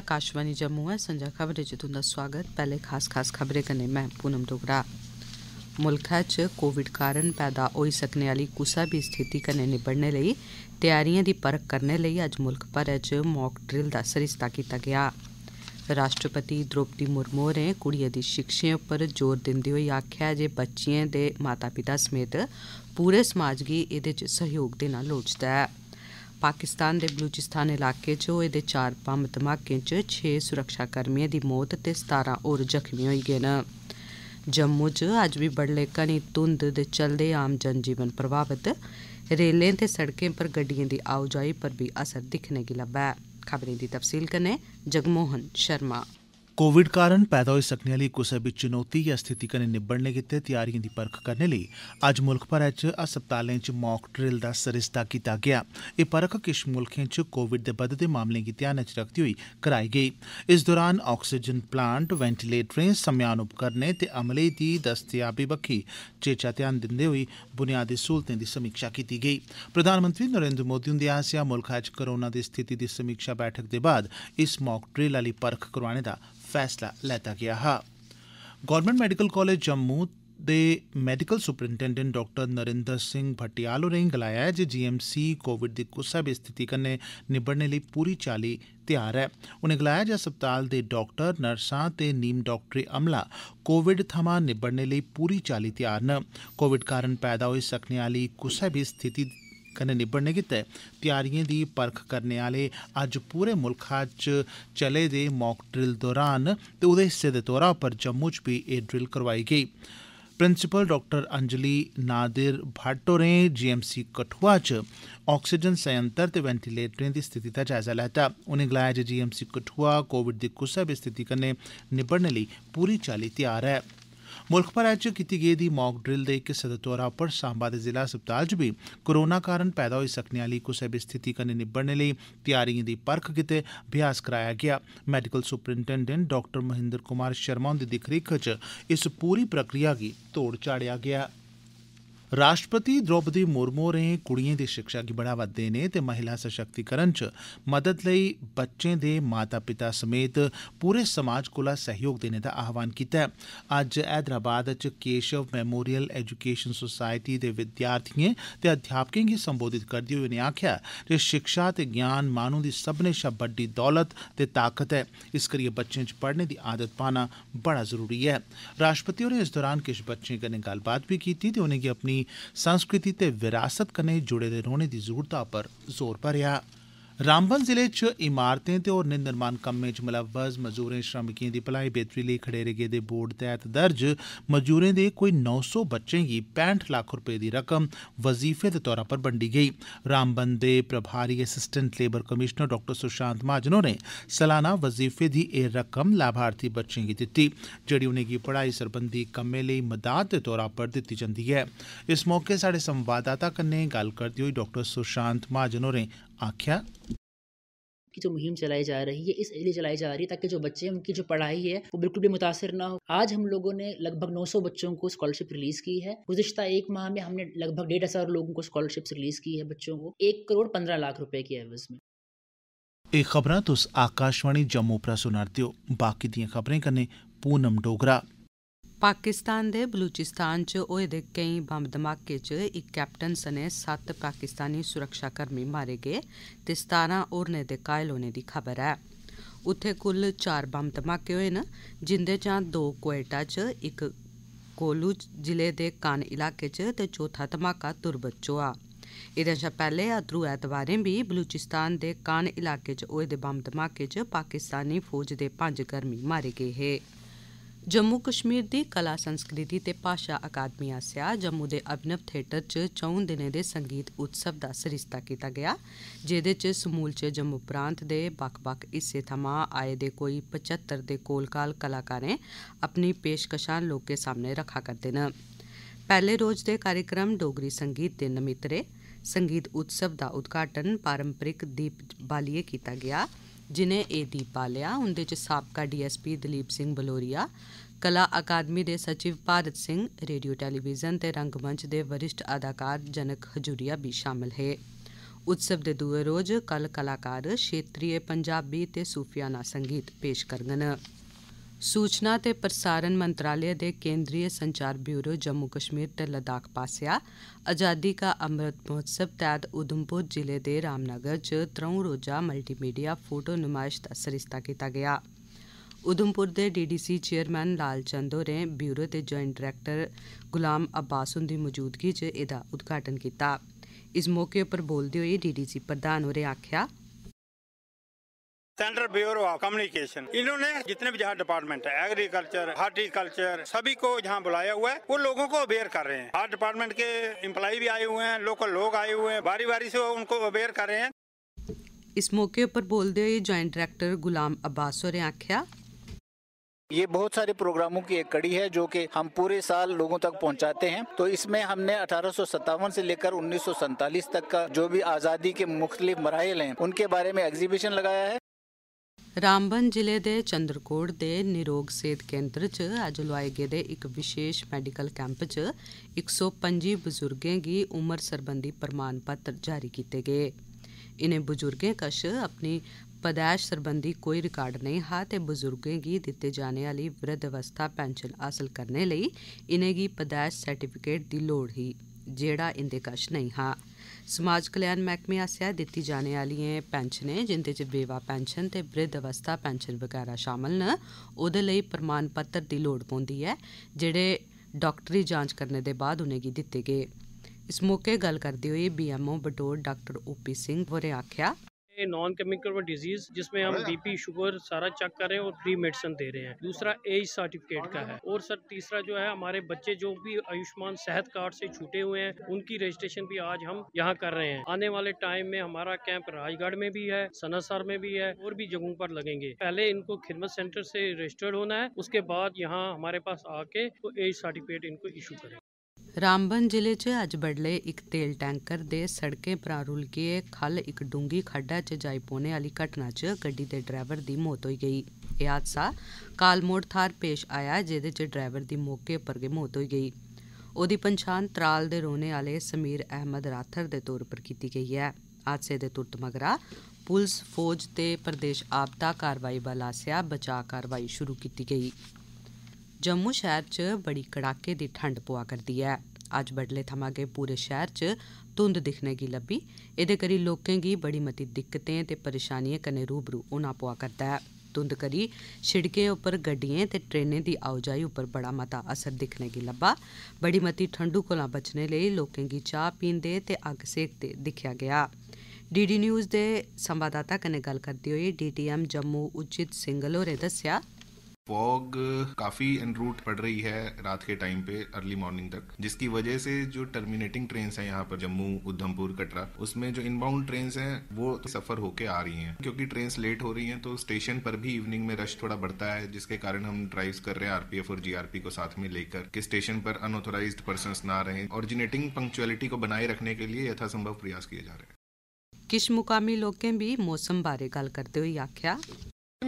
आकाशवाणी जम्मू ऐं संझा ख़बरें च तुंदा स्वागत पैह्ले खास खास खबरें कन्नै में पूनम डोगरा मुल्खै च कोविड कारण पैदा होई सकने आह्ली कुसै बी स्थिति कन्नै निबड़ने लेई त्यारियें दी परख करने लेई अज्ज मुल्ख भरै च मॉक ड्रिल दा सरिस्ता कीता गेआ राश्ट्रपति द्रौपदी मुर्मू होरें कुड़ियै दी शिक्षाएं उप्पर जोर दिंदे होई आखेआ जे बच्चिएं दे माता पिता समेत पूरे समाज गी एह्दे च सैह्योग देना लोड़चदा ऐ पाकिस्तान दे बलूचिस्तान इलाके च होए दे चार बम्ब धमाकें च छे सुरक्षाकर्मिएं दी मौत ते सतारां होर जख्मी होई गे न जम्मू च अज्ज बी बडलै घनी धुंध दे चलदे आम जनजीवन प्रभावत रेलें ते सड़कें पर गड्डिएं दी आओजाई पर बी असर दिक्खने गी लब्बा ऐ खबरें दी तफसील कन्नै जगमोहन शर्मा कोविड कारण पैदा होई सकने आली कुसै बी चुनौती या स्थिति कन्नै निबड़ने गितै त्यारिएं दी परख करने लेई अज्ज मुल्ख भरै च अस्पतालें च मॉक ड्रिल दा सरिस्ता कीता गेआ एह् परख किश मुल्खें च कोविड दे बधदे मामलें गी ध्यानै च रखदे होई कराई गेई इस दौरान आक्सीजन प्लांट वेंटिलेटरें समयान उपकरणें ते अमले दी दस्तयाबी बक्खी चेचा ध्यान दिंदे होई बुनियादी स्हूलतें दी समीक्षा कीती गेई प्रधानमंत्री नरेन्द्र मोदी हुंदे आसेआ मुल्खै च कोरोना दी स्थिति दी समीक्षा बैठक दे बाद इस मॉक ड्रिल आली परख करोआने दा ਫੈਸਲਾ ਲੈਤਾ ਗਿਆ ਹੈ ਗਵਰਨਮੈਂਟ ਮੈਡੀਕਲ ਕਾਲਜ ਜੰਮੂ ਦੇ medical superintendent doctor Narinder Singh Bhatial ਹੋरें ਗਲਾਇਆ ਹੈ ਕਿ ਜੀਐਮਸੀ ਕੋਵਿਡ ਦੀ ਕੁਸਬ ਸਥਿਤੀ ਕਨੇ ਨਿਭੜਨੇ ਲਈ ਪੂਰੀ ਚਾਲੀ ਤਿਆਰ ਹੈ ਉਹਨੇ ਗਲਾਇਆ ਕਿ ਹਸਪਤਾਲ ਦੇ ਡਾਕਟਰ ਨਰਸਾਂ ਤੇ ਨੀਮ ਡਾਕਟਰੀ ਅਮਲਾ ਕੋਵਿਡ ਥਮਾ ਨਿਭੜਨੇ ਲਈ ਪੂਰੀ ਚਾਲੀ ਤਿਆਰ ਨੇ ਕੋਵਿਡ ਕਾਰਨ ਪੈਦਾ ਹੋਈ ਸਕਨੇ ਵਾਲੀ ਕੁਸਬ ਸਥਿਤੀ कन्नै निबड़ने गितै त्यारिएं दी परख करने आले अज्ज पूरे मुल्खै च चले दे मॉक ड्रिल दौरान ते ओह्दे हिस्से दे तौरा पर जम्मू च बी एह् ड्रिल करोआई गेई प्रिंसिपल डाक्टर अंजलि नादिर भट्ट होरें जीएमसी कठुआ च आक्सीजन संयंत्र ते वैंटीलेटरें दी स्थिति दा जायजा लैता उनें गलाया जे जीएमसी कठुआ कोविड दी कुसै बी स्थिति कन्नै निबड़ने लेई पूरी चाल्ली तैयार ऐ मुल्ख भरै च कीती गेदी मॉक ड्रिल दे इक हिस्से दे तौरा पर सांबा दे जिला अस्पताल च बी कोरोना कारण पैदा होई सकने आली कुसै बी स्थिति कन्नै निब्बड़ने लेई त्यारिएं दी परख गितै अभ्यास कराया गेआ medical superintendent doctor Mahendra Kumar Sharma हुंदी दिक्ख रिक्ख च इस पूरी प्रक्रिया गी तोड़ चाढ़ेआ गेआ ऐ राष्ट्रपति द्रौपदी मुर्मू होरें कुड़िएं दी शिक्षा गी बढ़ावा देने ते महिला सशक्तिकरण च मदद लेई बच्चें दे माता पिता समेत पूरे समाज कोला सहयोग देने दा आह्वान कीता ऐ अज्ज हैदराबाद च केशव मेमोरियल एजुकेशन सोसायटी दे विद्यार्थिएं ते अध्यापकें गी संबोधित करदे होई उनें आखेआ जे शिक्षा ते ज्ञान माहनू दी सब्मनें शा बड्डी दौलत ते ताकत ऐ इस करियै बच्चें च पढ़ने दी आदत पाना बड़ा जरूरी ऐ राष्ट्रपति होरें इस दौरान किश बच्चें कन्नै गल्लबात बी कीती ते उनेंगी अपनी संस्कृति ते विरासत कन्नै जुड़े दे रौह्ने दी जरूरतै उप्पर जोर भरेआ रामबन जिले च इमारतें ते होरने निर्माण कम्में च मुलव्वज़ मजूरें श्रमिकें दी भलाई बेहतरी लेई खडेरे गेदे बोर्ड तैह्त दर्ज मजूरें दे कोई 900 बच्चें गी पैंठ लक्ख रपे दी रकम वजीफे दे तौरा पर बंडी गेई रामबन दे प्रभारी असिस्टेंट लेबर कमीशनर डॉ सुशांत महाजन होरें सलाना वजीफे दी एह् रकम लाभार्थी बच्चें गी दित्ती जेह्ड़ी उनेंगी पढ़ाई सरबंधी कम्में लेई मदाद दे तौरा पर दित्ती जंदी ऐ इस मौके साढ़े संवाददाता कन्नै गल्ल करदे होई डॉ सुशांत महाजन होरें आख्या की जो मुहिम चलाई जा रही है इसलिए चलाई जा रही है ताकि जो बच्चे हैं उनकी जो पढ़ाई है वो बिल्कुल भी मुतासर ना हो आज हम लोगों ने लगभग 900 बच्चों को स्कॉलरशिप रिलीज़ की है गुजशत एक माह में हमने लगभग डेढ़ हज़ार लोगों को स्कॉलरशिप रिलीज़ की है बच्चों को एक करोड़ पंद्रह लाख रुपए की एवज में एक खबर ਤੁਸੀਂ आकाशवाणी जम्मू पर ਸੁਣਾਰਦੇ ਹੋ ਬਾਕੀ ਦੀਆਂ ਖਬਰਾਂ ਕਨੇ ਪੂਨਮ ਪਾਕਿਸਤਾਨ ਦੇ ਬਲੂਚਿਸਤਾਨ 'ਚ ਹੋਏ ਦੇ ਕਈ ਬੰਬ ਧਮਾਕੇ 'ਚ ਇੱਕ ਕੈਪਟਨ ਸਨੇ 7 ਪਾਕਿਸਤਾਨੀ ਸੁਰੱਖਿਆ ਕਰਮੀ ਮਾਰੇ ਗਏ ਤੇ 17 ਹੋਰ ਨੇ ਦੇ ਕਾਇਲ ਹੋਣੇ ਦੀ ਖਬਰ ਹੈ। ਉੱਥੇ ਕੁੱਲ 4 ਬੰਬ ਧਮਾਕੇ ਹੋਏ ਨਾ ਜਿੰਦੇ 'ਚ 2 ਕੁਇਟਾ 'ਚ ਇੱਕ ਕੋਲੂ ਜ਼ਿਲ੍ਹੇ ਦੇ ਕਾਨ ਇਲਾਕੇ 'ਚ ਤੇ ਚੌਥਾ ਧਮਾਕਾ ਤੁਰਬਤ 'ਚ ਇਹਦੇ ਸ਼ਾ ਪਹਿਲੇ ਅਤਰੂ ਐਤਵਾਰੇ ਵੀ ਬਲੂਚਿਸਤਾਨ ਦੇ ਕਾਨ ਇਲਾਕੇ 'ਚ ਹੋਏ ਦੇ ਬੰਬ ਧਮਾਕੇ 'ਚ ਪਾਕਿਸਤਾਨੀ ਫੌਜ ਦੇ 5 ਕਰਮੀ ਮਾਰੇ ਗਏ ਹੈ। ਜੰਮੂ ਕਸ਼ਮੀਰ ਦੀ ਕਲਾ ਸੰਸਕ੍ਰਿਤੀ ਤੇ ਪਾਸ਼ਾ ਅਕਾਦਮੀ ਆਸਿਆ ਜੰਮੂ ਦੇ ਅਭਿਨਵ ਥੀਏਟਰ ਚ 4 ਦਿਨੇ ਦੇ ਸੰਗੀਤ ਉਤਸਵ ਦਾ ਸਰਿਸ਼ਤਾ ਕੀਤਾ ਗਿਆ ਜਿਹਦੇ ਚ ਸਮੂਲਚੇ ਜੰਮੂ ਪ੍ਰਾਂਤ ਦੇ ਬਕ-ਬਕ ਇਸੇ ਥਮਾ ਆਏ ਦੇ ਕੋਈ 75 ਦੇ ਕੋਲਕਾਲ ਕਲਾਕਾਰਾਂ ਆਪਣੀ ਪੇਸ਼ਕਸ਼ਾਂ ਲੋਕੇ ਸਾਹਮਣੇ ਰੱਖਾ ਕਰਦੇ ਨੇ ਪਹਿਲੇ ਰੋਜ਼ ਦੇ ਕਾਰਜਕ੍ਰਮ ਡੋਗਰੀ ਸੰਗੀਤ ਦੇ ਨਮਿਤਰੇ ਸੰਗੀਤ ਉਤਸਵ ਦਾ ਉਦਘਾਟਨ ਪਾਰੰਪਰਿਕ ਦੀਪ ਬਾਲੀਏ ਕੀਤਾ ਗਿਆ जिनें एह् दीप बालेआ उंदे च साबका डीएसपी दलीप सिंह बलोरिया कला अकादमी दे सचिव भारत सिंह रेडियो टेलीविजन ते रंगमंच दे वरिष्ठ अदाकार जनक खजूरिया बी शामल हे उत्सव दे दुए रोज कल कलाकार क्षेत्रीय पंजाबी ते सूफियाना संगीत पेश करङन ਸੂਚਨਾ ਤੇ ਪ੍ਰਸਾਰਣ ਮੰਤਰਾਲੇ ਦੇ ਕੇਂਦਰੀ ਸੰਚਾਰ ਬਿਊਰੋ ਜੰਮੂ ਕਸ਼ਮੀਰ ਤੇ ਲਦਾਖ ਪਾਸਿਆ ਆਜ਼ਾਦੀ ਦਾ ਅੰਮ੍ਰਿਤ ਮਹੋਤਸਵ ਤਹਿਤ ਉਧਮਪੁਰ ਜ਼ਿਲ੍ਹੇ ਦੇ ਰਾਮਨਗਰ 'ਚ ਤਰੋਂ ਰੋਜ਼ਾ ਮਲਟੀਮੀਡੀਆ ਫੋਟੋ ਨੁਮਾਇਸ਼ ਦਾ ਸਰਿਸਤਾ ਕੀਤਾ ਗਿਆ ਉਦਮਪੁਰ ਦੇ ਡੀਡੀਸੀ ਚੇਅਰਮੈਨ ਲਾਲ ਚੰਦੋ ਨੇ ਬਿਊਰੋ ਦੇ ਜੁਆਇੰਟ ਡਾਇਰੈਕਟਰ ਗੁਲਾਮ ਅਬਾਸ ਦੀ ਮੌਜੂਦਗੀ 'ਚ ਇਹਦਾ ਉਦਘਾਟਨ ਕੀਤਾ ਇਸ ਮੌਕੇ ਉੱਪਰ ਬੋਲਦੇ ਹੋਏ ਡੀਡੀਸੀ ਪ੍ਰਧਾਨ ਹੋਰੇ ਆਖਿਆ सेंट्रल ब्यूरो ऑफ कम्युनिकेशन इन्होंने जितने भी जहाँ डिपार्टमेंट है एग्रीकल्चर हार्टिकल्चर सभी को जहाँ बुलाया हुआ है वो लोगों को अवेयर कर रहे हैं हर डिपार्टमेंट के एम्प्लॉय भी आए हुए हैं लोकल लोग आए हुए हैं बारी बारी से उनको अवेयर कर रहे हैं इस मौके पर बोलते हुए ज्वाइंट डायरेक्टर गुलाम अब्बास होरें आख्या ये बहुत सारे प्रोग्रामों की एक कड़ी है जो कि हम पूरे साल लोगों तक पहुंचाते हैं तो इसमें हमने अठारह से लेकर उन्नीस तक का जो भी आज़ादी के मुख्तलिफ मराहल हैं उनके बारे में एग्जीबिशन लगाया है ਰਾਮਬਨ ਜ਼ਿਲ੍ਹੇ ਦੇ ਚੰਦਰਕੋਟ ਦੇ ਨਿਰੋਗ ਸਿਹਤ ਕੇਂਦਰ 'ਚ ਅੱਜ ਲਵਾਏ ਗਏ ਦੇ ਇੱਕ ਵਿਸ਼ੇਸ਼ ਮੈਡੀਕਲ ਕੈਂਪ 'ਚ 125 ਬਜ਼ੁਰਗਾਂ ਦੀ ਉਮਰ ਸਰਬੰਧੀ ਪ੍ਰਮਾਣ ਪੱਤਰ ਜਾਰੀ ਕੀਤੇ ਗਏ ਇਨੇ ਬਜ਼ੁਰਗਾਂ ਕਸ਼ ਆਪਣੀ ਪਦਾਸ਼ ਸਰਬੰਧੀ ਕੋਈ ਰਿਕਾਰਡ ਨਹੀਂ ਹਾ ਤੇ ਬਜ਼ੁਰਗਾਂ ਦੀ ਦਿੱਤੇ ਜਾਣੇ ਵਾਲੀ ਬਿਰਧ ਅਵਸਥਾ ਪੈਨਸ਼ਨ ਹਾਸਲ ਕਰਨ ਲਈ ਇਨੇ ਦੀ ਪਦਾਸ਼ ਸਰਟੀਫਿਕੇਟ ਦੀ ਲੋੜ ਹੀ ਜਿਹੜਾ ਇਹਦੇ ਕਸ਼ ਨਹੀਂ ਹਾ ਸਮਾਜ ਕਲਿਆਣ ਮਹਿਕਮੇ ਆਸਿਆ ਦਿੱਤੀ ਜਾਣ ਵਾਲੀਆਂ ਪੈਨਸ਼ਨਾਂ ਜਿੰਦੇ ਚ ਬੇਵਾ ਪੈਨਸ਼ਨ ਤੇ ਬ੍ਰਿਧ ਅਵਸਥਾ ਪੈਨਸ਼ਨ ਵਗੈਰਾ ਸ਼ਾਮਲ ਨ ਉਹਦੇ ਲਈ ਪ੍ਰਮਾਣ ਪੱਤਰ ਦੀ ਲੋੜ ਪੈਂਦੀ ਹੈ ਜਿਹੜੇ ਡਾਕਟਰੀ ਜਾਂਚ ਕਰਨ ਦੇ ਬਾਅਦ ਉਹਨੇ ਕੀ ਦਿੱਤੇ ਇਸ ਮੌਕੇ ਗੱਲ ਕਰਦੇ ਹੋਏ BMO Batote doctor OP Singh ਵਰੇ ਆਖਿਆ नॉन केमिकल डिजीज जिसमें हम बीपी शुगर सारा चेक कर रहे हैं और फ्री मेडिसिन दे रहे हैं दूसरा एज सर्टिफिकेट का है और सर तीसरा जो है हमारे बच्चे जो भी आयुष्मान सेहत कार्ड से छूटे हुए हैं उनकी रजिस्ट्रेशन भी आज हम यहाँ कर रहे हैं आने वाले टाइम में हमारा कैंप राजगढ़ में भी है सनासर में भी है और भी जगहों पर लगेंगे पहले इनको खिदमत सेंटर से रजिस्टर्ड होना है उसके बाद यहाँ हमारे पास आके तो एज सर्टिफिकेट इनको इशू करें ਰਾਮਬਨ ਜ਼ਿਲ੍ਹੇ 'ਚ ਅੱਜ ਬੜਲੇ ਇੱਕ ਤੇਲ ਟੈਂਕਰ ਦੇ ਸੜਕੇ ਪਰਾਂ ਰੁਲ ਕੇ ਖੱਲ ਇੱਕ ਡੂੰਗੀ ਖੱਡਾ 'ਚ ਜਾਈ ਪੋਨੇ ਵਾਲੀ ਘਟਨਾ 'ਚ ਗੱਡੀ ਦੇ ਡਰਾਈਵਰ ਦੀ ਮੌਤ ਹੋਈ ਗਈ ਇਹ ਹਾਦਸਾ ਕਾਲਮੋੜ ਥਾਰ ਪੇਸ਼ ਆਇਆ ਜਿਹਦੇ 'ਚ ਡਰਾਈਵਰ ਦੀ ਮੌਕੇ ਉੱਪਰ ਗਈ ਮੌਤ ਹੋਈ ਗਈ ਉਹਦੀ ਪਛਾਣ ਤਰਾਲ ਦੇ ਰੋਨੇ ਵਾਲੇ ਸਮੀਰ ਅਹਿਮਦ ਰਾਥਰ ਦੇ ਤੌਰ ਉੱਪਰ ਕੀਤੀ ਗਈ ਹੈ ਹਾਦਸੇ ਦੇ ਤੁਰਤ ਮਗਰਾ ਪੁਲਿਸ ਫੌਜ ਤੇ ਪ੍ਰਦੇਸ਼ ਆਪਦਾ ਕਾਰਵਾਈ ਬਲਾਸਿਆ ਬਚਾਅ ਕਾਰਵਾਈ ਸ਼ੁਰੂ ਕੀਤੀ ਗਈ ਜੰਮੂ ਸ਼ਹਿਰ 'ਚ ਬੜੀ ਕੜਾਕੇ ਦੀ ਠੰਡ ਪਵਾ ਕਰਦੀ ਹੈ ਅੱਜ ਬੜਲੇ ਥਮਾ ਕੇ ਪੂਰੇ ਸ਼ਹਿਰ 'ਚ ਧੁੰਦ ਦਿਖਣੇ ਕੀ ਲੱਭੀ ਇਹਦੇ ਕਰੀ ਲੋਕਾਂ ਦੀ ਬੜੀ ਮਤੀ ਦਿੱਕਤਾਂ ਤੇ ਪਰੇਸ਼ਾਨੀਆਂ ਕਨੇ ਰੂਬਰੂ ਉਹਨਾਂ ਪਵਾ ਕਰਦਾ ਹੈ ਧੁੰਦ ਕਰੀ ਛਿੜਕੇ ਉੱਪਰ ਗੱਡੀਆਂ ਤੇ ਟ੍ਰੇਨਾਂ ਦੀ ਆਉਜਾਈ ਉੱਪਰ ਬੜਾ ਮਤਾ ਅਸਰ ਦਿਖਣੇ ਕੀ ਲੱਭਾ ਬੜੀ ਮਤੀ ਠੰਡੂ ਕੋਲਾਂ ਬਚਣੇ ਲਈ ਲੋਕਾਂ ਦੀ ਚਾਹ ਪੀਂਦੇ ਤੇ ਅੱਗ ਸੇਕਦੇ ਦਿਖਿਆ ਗਿਆ ਡੀਡੀ ਨਿਊਜ਼ ਦੇ ਸੰਵਾਦਦਾਤਾ ਕਨੇ ਗੱਲ ਕਰਦੀ ਹੋਈ ਡੀਟੀਐਮ ਜੰਮੂ ਉਚਿਤ ਸਿੰਘਲੋਰੇ ਦੱਸਿਆ फॉग काफी एन रूट पड़ रही है रात के टाइम पे अर्ली मॉर्निंग तक जिसकी वजह से जो टर्मिनेटिंग ट्रेन है यहाँ पर जम्मू उधमपुर कटरा उसमें जो इनबाउंड ट्रेन है वो सफर होके आ रही है क्योंकि ट्रेन लेट हो रही है तो स्टेशन पर भी इवनिंग में रश थोड़ा बढ़ता है जिसके कारण हम ड्राइव कर रहे हैं आरपीएफ और जीआरपी को साथ में लेकर के स्टेशन पर अनऑथोराइज पर्सन ना रहे ऑरिजिनेटिंग पंक्चुअलिटी को बनाए रखने के लिए यथासंभव प्रयास किए जा रहे हैं किश मुकामी लोगों भी मौसम बारे गल करते हुए आख्या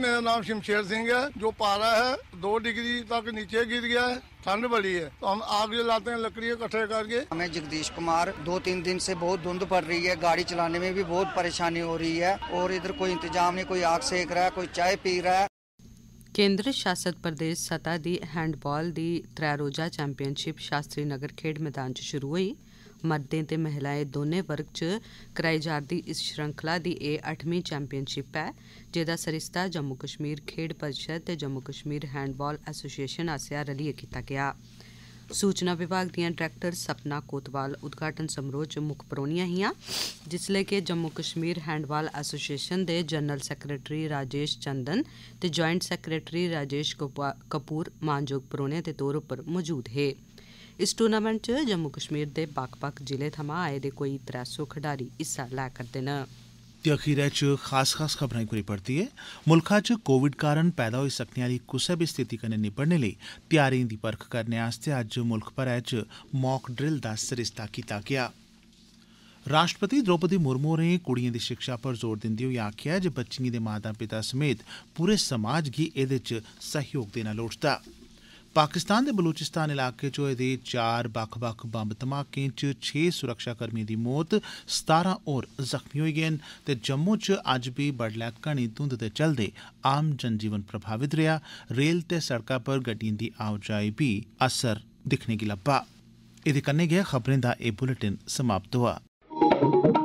मेरा नाम शमशेर सिंह है जो पारा है दो डिग्री तक नीचे गिर गया है ठंड बड़ी है तो हम आग जलाते हैं लकड़ी इकट्ठे करके हमें जगदीश कुमार दो तीन दिन से बहुत धुंध पड़ रही है गाड़ी चलाने में भी बहुत परेशानी हो रही है और इधर कोई इंतजाम नहीं कोई आग सेक रहा है कोई चाय पी रहा है केंद्र शासित प्रदेश सतह की हैंडबॉल की त्रै रोजा चैंपियनशिप शास्त्री नगर खेड मैदान शुरू हुई ਮਰਦੇ ਤੇ ਮਹਿਲਾਏ ਦੋਨੇ ਵਰਗ ਚ ਕਰਾਈ ਜਾ ਰਹੀ ਇਸ ਸ਼ਰੰਖਲਾ ਦੀ ਇਹ 8ਵੀਂ ਚੈਂਪੀਅਨਸ਼ਿਪ ਹੈ ਜਿਹਦਾ ਸਰਿਸ਼ਤਾ ਜੰਮੂ ਕਸ਼ਮੀਰ ਖੇਡ ਪਰਿਸ਼ਦ ਤੇ ਜੰਮੂ ਕਸ਼ਮੀਰ ਹੈਂਡਬਾਲ ਐਸੋਸੀਏਸ਼ਨ ਆਸਿਆ ਰਲੀਏ ਕੀਤਾ ਗਿਆ ਸੂਚਨਾ ਵਿਭਾਗ ਦੀਆਂ ਡਾਇਰੈਕਟਰ ਸਪਨਾ ਕੋਤਵਾਲ ਉਦਘਾਟਨ ਸਮਾਰੋਹ 'ਚ ਮੁੱਖ ਪ੍ਰੋਣੀਆਂ ਹੀਆਂ ਜਿਸ ਲਈ ਕਿ ਜੰਮੂ ਕਸ਼ਮੀਰ ਹੈਂਡਬਾਲ ਐਸੋਸੀਏਸ਼ਨ ਦੇ ਜਨਰਲ ਸੈਕਟਰੀ ਰਾਜੇਸ਼ ਚੰਦਨ ਤੇ ਜੁਆਇੰਟ ਸੈਕਟਰੀ ਰਾਜੇਸ਼ ਕਪੂਰ ਮਾਨਜੋਗ ਪ੍ਰੋਣੇ ਤੇ ਤੌਰ ਉੱਪਰ ਮੌਜੂਦ ਹੈ ਇਸ ਟੂਰਨਾਮੈਂਟ 'ਚ ਜੰਮੂ ਕਸ਼ਮੀਰ ਦੇ ਬਾਕਪਕ ਜ਼ਿਲ੍ਹੇ ਥਮਾ ਆਏ ਦੇ ਕੋਈ 300 ਖਿਡਾਰੀ ਹਿੱਸਾ ਲੈ ਕਰਦੇ ਨੇ ਤੇ ਅਖੀਰੇ ਚ ਖਾਸ ਖਾਸ ਖਬਰਾਂ ਕੋਈ ਪੜਤੀ ਹੈ ਮੁਲਖਾ ਚ ਕੋਵਿਡ ਕਾਰਨ ਪੈਦਾ ਹੋਈ ਸਕਤੀਆਂ ਦੀ ਕਿਸੇ ਵੀ ਸਥਿਤੀ ਕਨੇ ਨਿਪੜਨ ਲਈ ਤਿਆਰੀਆਂ ਦੀ ਪਰਖ ਕਰਨ ਆਸਤੇ ਅੱਜ ਮੁਲਕ ਭਰ ਚ ਮੌਕ ਡ੍ਰਿਲ ਦਾ ਸਿਰਿਸਤਾ ਕੀਤਾ ਗਿਆ ਰਾਸ਼ਟਰਪਤੀ ਦ੍ਰੋਪਦੀ ਮੁਰਮੂ ਨੇ ਕੁੜੀਆਂ ਦੀ ਸਿੱਖਿਆ ਪਰ ਜ਼ੋਰ ਦਿੰਦੇ ਹੋਏ ਆਖਿਆ ਜੇ ਬੱਚੀਆਂ ਦੇ ਮਾਤਾ ਪਿਤਾ ਸਮੇਤ ਪੂਰੇ ਸਮਾਜ ਦੀ ਇਹਦੇ ਚ ਸਹਿਯੋਗ ਦੇਣਾ ਲੋੜਦਾ पाकिस्तान दे बलूचिस्तान इलाके च होए दे चार बक्ख बक्ख बम्ब धमाकें च छे सुरक्षाकर्मिएं दी मौत सतारां होर जख्मी होई गे न ते जम्मू च अज्ज बी बडलै घनी धुंध दे चलदे आम जनजीवन प्रभावित रेया रेल ते सड़कै पर गड्डिएं दी आओजाई बी असर दिक्खने गी लब्बा एह्दे कन्नै गै खबरें दा एह् बुलेटिन समाप्त होआ